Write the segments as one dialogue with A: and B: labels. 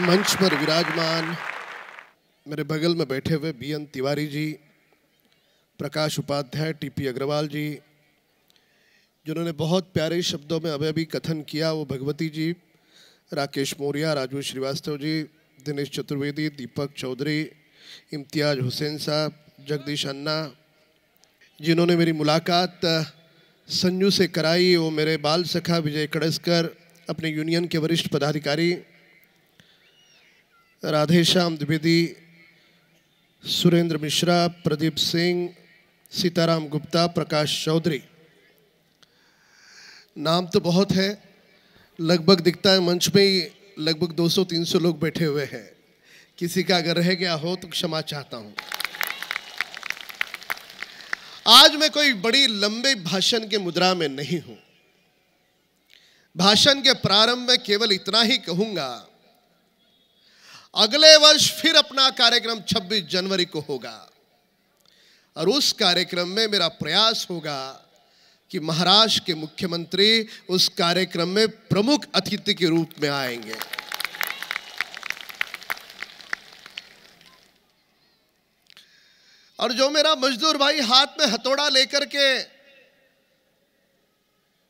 A: मंच पर विराजमान मेरे बगल में बैठे हुए B N Tiwari ji Prakash Upadhyay T P Agarwal ji जिन्होंने बहुत प्यारे शब्दों में अभी अभी कथन किया वो भगवती जी राकेश मौर्या राजू श्रीवास्तव जी दिनेश चतुर्वेदी दीपक चौधरी इम्तियाज हुसैन साहब जगदीश अन्ना जिन्होंने मेरी मुलाकात संजू से कराई वो मेरे बाल सखा विजय कड़सकर अपने यूनियन के वरिष्ठ पदाधिकारी राधेश्याम द्विवेदी सुरेंद्र मिश्रा प्रदीप सिंह सीताराम गुप्ता प्रकाश चौधरी नाम तो बहुत है लगभग दिखता है मंच में ही लगभग 200-300 लोग बैठे हुए हैं किसी का अगर रह गया हो तो क्षमा चाहता हूँ आज मैं कोई बड़ी लंबे भाषण के मुद्रा में नहीं हूं भाषण के प्रारंभ में केवल इतना ही कहूंगा अगले वर्ष फिर अपना कार्यक्रम 26 जनवरी को होगा और उस कार्यक्रम में मेरा प्रयास होगा कि महाराष्ट्र के मुख्यमंत्री उस कार्यक्रम में प्रमुख अतिथि के रूप में आएंगे और जो मेरा मजदूर भाई हाथ में हथौड़ा लेकर के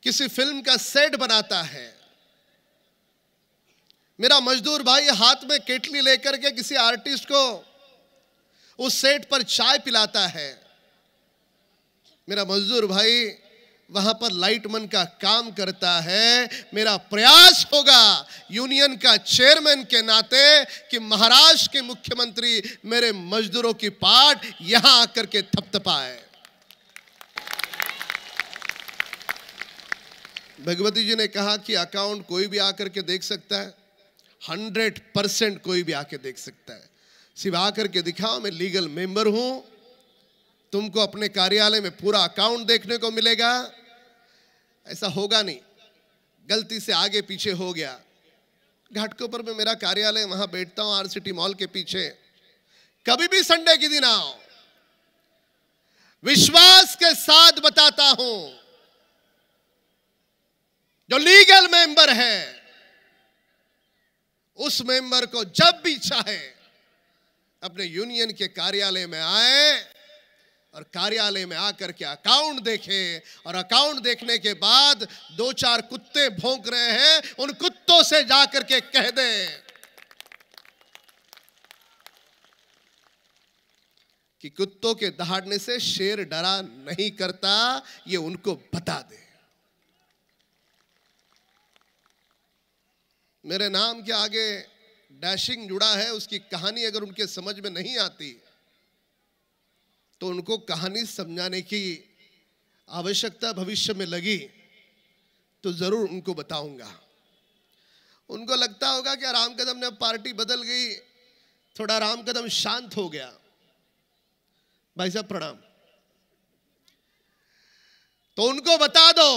A: किसी फिल्म का सेट बनाता है मेरा मजदूर भाई हाथ में केटली लेकर के किसी आर्टिस्ट को उस सेट पर चाय पिलाता है मेरा मजदूर भाई वहां पर लाइटमन का काम करता है मेरा प्रयास होगा यूनियन का चेयरमैन के नाते कि महाराष्ट्र के मुख्यमंत्री मेरे मजदूरों की पार्ट यहां आकर के थपथपाए भगवती जी ने कहा कि अकाउंट कोई भी आकर के देख सकता है हंड्रेड परसेंट कोई भी आके देख सकता है सिर्फ आकर के दिखाओ मैं लीगल मेंबर हूं तुमको अपने कार्यालय में पूरा अकाउंट देखने को मिलेगा ऐसा होगा नहीं गलती से आगे पीछे हो गया घाटकों पर में मेरा कार्यालय वहां बैठता हूं आरसीटी मॉल के पीछे कभी भी संडे के दिन आओ विश्वास के साथ बताता हूं जो लीगल मेंबर है उस मेंबर को जब भी चाहे अपने यूनियन के कार्यालय में आए और कार्यालय में आकर के अकाउंट देखे और अकाउंट देखने के बाद दो चार कुत्ते भोंक रहे हैं उन कुत्तों से जाकर के कह दे कि कुत्तों के दहाड़ने से शेर डरा नहीं करता ये उनको बता दे मेरे नाम के आगे डैशिंग जुड़ा है उसकी कहानी अगर उनके समझ में नहीं आती तो उनको कहानी समझाने की आवश्यकता भविष्य में लगी तो ज़रूर उनको बताऊंगा उनको लगता होगा कि राम कदम ने पार्टी बदल गई थोड़ा राम कदम शांत हो गया भाई साहब प्रणाम तो उनको बता दो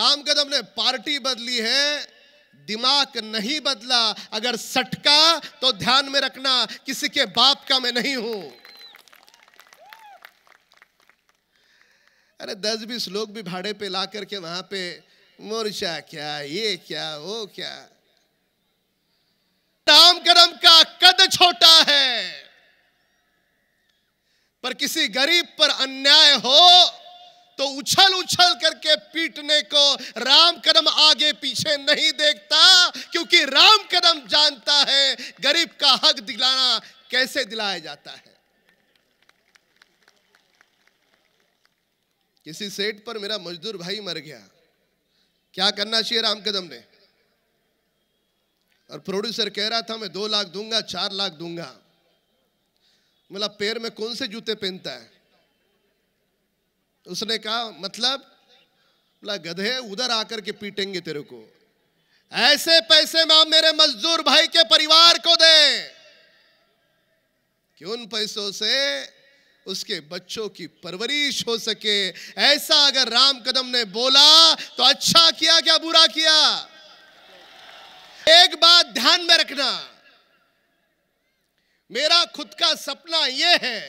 A: राम कदम ने पार्टी बदली है दिमाग नहीं बदला अगर सटका तो ध्यान में रखना किसी के बाप का मैं नहीं हूं अरे दस बीस लोग भी भाड़े पे ला करके वहां पे मोर्चा क्या ये क्या वो क्या राम करम का कद छोटा है पर किसी गरीब पर अन्याय हो तो उछल उछल करके पीटने को राम करम आगे पीछे नहीं देखता कैसे दिलाया जाता है किसी सेट पर मेरा मजदूर भाई मर गया क्या करना चाहिए राम कदम ने और प्रोड्यूसर कह रहा था मैं दो लाख दूंगा चार लाख दूंगा बोला पैर में कौन से जूते पहनता है उसने कहा मतलब बोला गधे उधर आकर के पीटेंगे तेरे को ऐसे पैसे मैं मेरे मजदूर भाई के परिवार को दे कि उन पैसों से उसके बच्चों की परवरिश हो सके ऐसा अगर राम कदम ने बोला तो अच्छा किया क्या बुरा किया एक बात ध्यान में रखना मेरा खुद का सपना यह है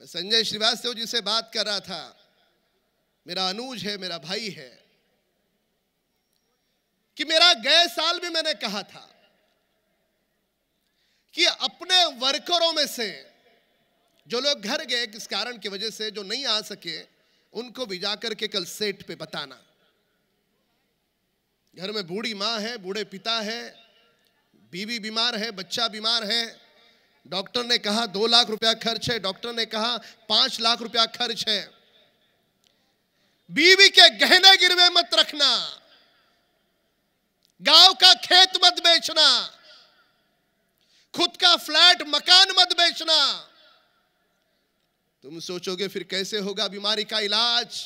A: मैं संजय श्रीवास्तव जी से बात कर रहा था मेरा अनुज है मेरा भाई है कि मेरा गए साल भी मैंने कहा था कि अपने वर्करों में से जो लोग घर गए किस कारण की वजह से जो नहीं आ सके उनको भी जाकर के कल सेट पे बताना घर में बूढ़ी माँ है बूढ़े पिता है बीवी बीमार है बच्चा बीमार है डॉक्टर ने कहा दो लाख रुपया खर्च है डॉक्टर ने कहा पांच लाख रुपया खर्च है बीवी के गहने गिरवे मत रखना गांव का खेत मत बेचना खुद का फ्लैट मकान मत बेचना तुम सोचोगे फिर कैसे होगा बीमारी का इलाज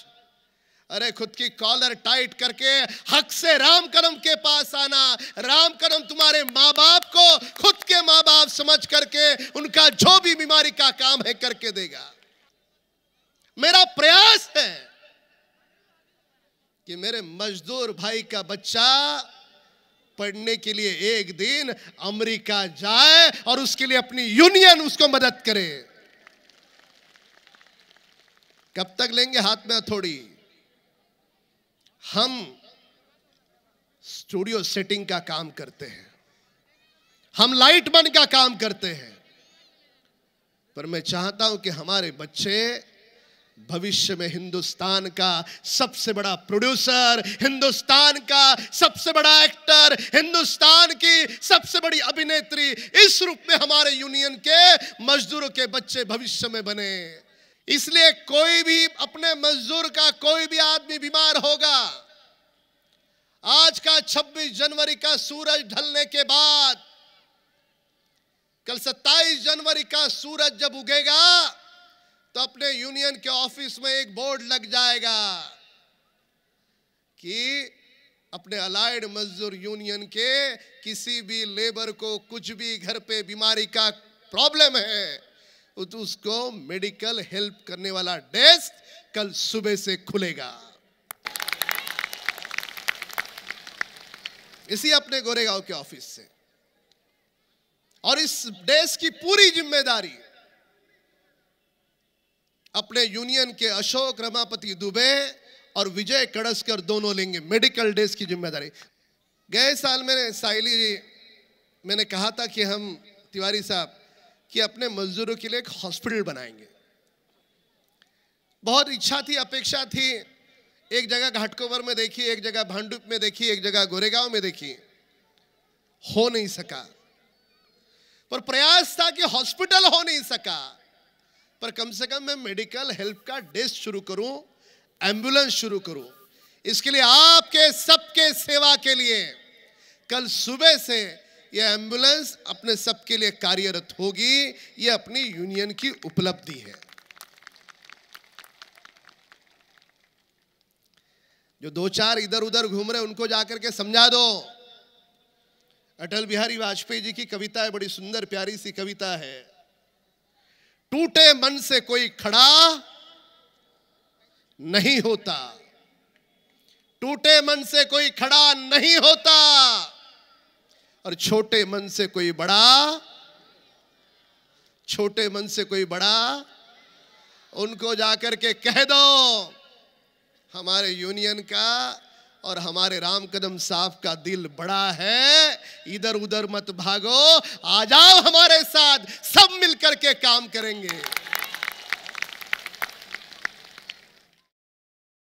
A: अरे खुद की कॉलर टाइट करके हक से राम कदम के पास आना राम कदम तुम्हारे माँ बाप को खुद के माँ बाप समझ करके उनका जो भी बीमारी का काम है करके देगा मेरा प्रयास है कि मेरे मजदूर भाई का बच्चा पढ़ने के लिए एक दिन अमेरिका जाए और उसके लिए अपनी यूनियन उसको मदद करे कब तक लेंगे हाथ में थोड़ी हम स्टूडियो सेटिंग का काम करते हैं हम लाइटमैन का काम करते हैं पर मैं चाहता हूं कि हमारे बच्चे भविष्य में हिंदुस्तान का सबसे बड़ा प्रोड्यूसर हिंदुस्तान का सबसे बड़ा एक्टर हिंदुस्तान की सबसे बड़ी अभिनेत्री इस रूप में हमारे यूनियन के मजदूरों के बच्चे भविष्य में बने इसलिए कोई भी अपने मजदूर का कोई भी आदमी बीमार होगा आज का 26 जनवरी का सूरज ढलने के बाद कल 27 जनवरी का सूरज जब उगेगा तो अपने यूनियन के ऑफिस में एक बोर्ड लग जाएगा कि अपने अलाइड मजदूर यूनियन के किसी भी लेबर को कुछ भी घर पे बीमारी का प्रॉब्लम है तो उसको मेडिकल हेल्प करने वाला डेस्क कल सुबह से खुलेगा इसी अपने गोरेगांव के ऑफिस से और इस डेस्क की पूरी जिम्मेदारी अपने यूनियन के अशोक रमापति दुबे और विजय कड़सकर दोनों लेंगे मेडिकल डेस्क की जिम्मेदारी गए साल मैंने साइली जी मैंने कहा था कि हम तिवारी साहब कि अपने मजदूरों के लिए एक हॉस्पिटल बनाएंगे बहुत इच्छा थी अपेक्षा थी एक जगह घाटकोवर में देखी एक जगह भांडुप में देखी एक जगह गोरेगांव में देखी हो नहीं सका पर प्रयास था कि हॉस्पिटल हो नहीं सका पर कम से कम मैं मेडिकल हेल्प का डेस्क शुरू करूं एम्बुलेंस शुरू करूं इसके लिए आपके सबके सेवा के लिए कल सुबह से यह एम्बुलेंस अपने सबके लिए कार्यरत होगी यह अपनी यूनियन की उपलब्धि है जो दो चार इधर उधर घूम रहे उनको जाकर के समझा दो अटल बिहारी वाजपेयी जी की कविता है बड़ी सुंदर प्यारी सी कविता है टूटे मन से कोई खड़ा नहीं होता टूटे मन से कोई खड़ा नहीं होता और छोटे मन से कोई बड़ा छोटे मन से कोई बड़ा उनको जाकर के कह दो हमारे यूनियन का और हमारे राम कदम साहब का दिल बड़ा है इधर उधर मत भागो आ जाओ हमारे साथ सब मिलकर के काम करेंगे